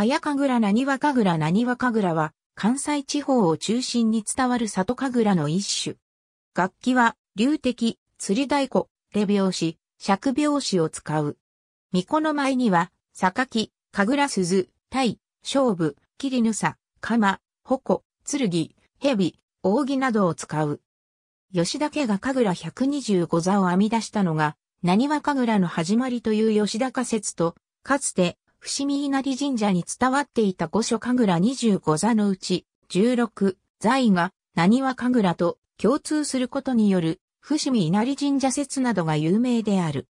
早神楽何和神楽何和神楽は、関西地方を中心に伝わる里神楽の一種。楽器は、流笛、釣り太鼓、レ拍子、尺拍子を使う。巫女の前には、榊、神楽鈴、鯛、勝負、切ぬさ、鎌、矛、剣、蛇、扇などを使う。吉田家が神楽125座を編み出したのが、何和神楽の始まりという吉田仮説と、かつて伏見稲荷神社に伝わっていた五所神楽十五座のうち、十六、座位が、何は神楽と共通することによる、伏見稲荷神社説などが有名である。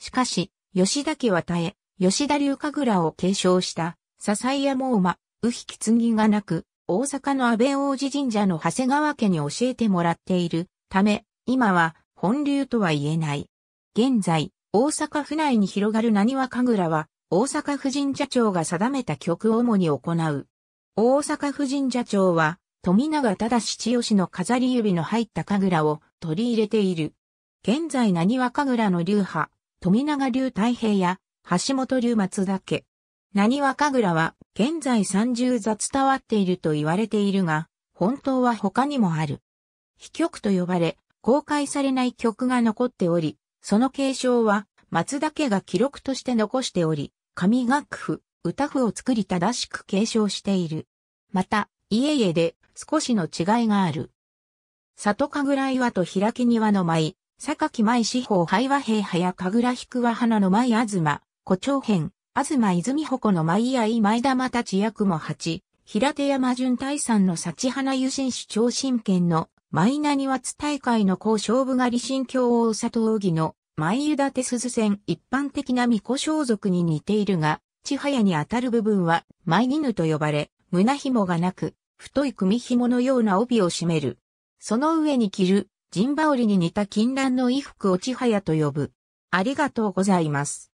しかし、吉田家は耐え、吉田流神楽を継承した、笹井や猛馬、右引き継ぎがなく、大阪の安倍王子神社の長谷川家に教えてもらっているため、今は本流とは言えない。現在、大阪府内に広がる何は神楽は、大阪府神社長が定めた曲を主に行う。大阪府神社長は、富永忠七吉の飾り指の入った神楽を取り入れている。現在何は神楽の流派、富永流太平や、橋本流松だけ。何は神楽は、現在三重座伝わっていると言われているが、本当は他にもある。秘曲と呼ばれ、公開されない曲が残っており、その継承は松田家が記録として残しており、神楽譜、歌譜を作り正しく継承している。また、家々で少しの違いがある。里神楽岩と開き庭の舞、榊舞四方廃和平派や神楽引く和花の舞東、古長編、東泉穂子の舞や舞玉たち役も八、平手山純大さんの幸花湯新主長神剣の舞な庭津大会の高勝負狩り新京王佐藤義の舞湯立鈴線一般的な巫女装束に似ているが、ちはやにあたる部分は舞犬と呼ばれ、胸紐がなく、太い組紐のような帯を締める。その上に着る、陣羽織に似た禁断の衣服をちはやと呼ぶ。ありがとうございます。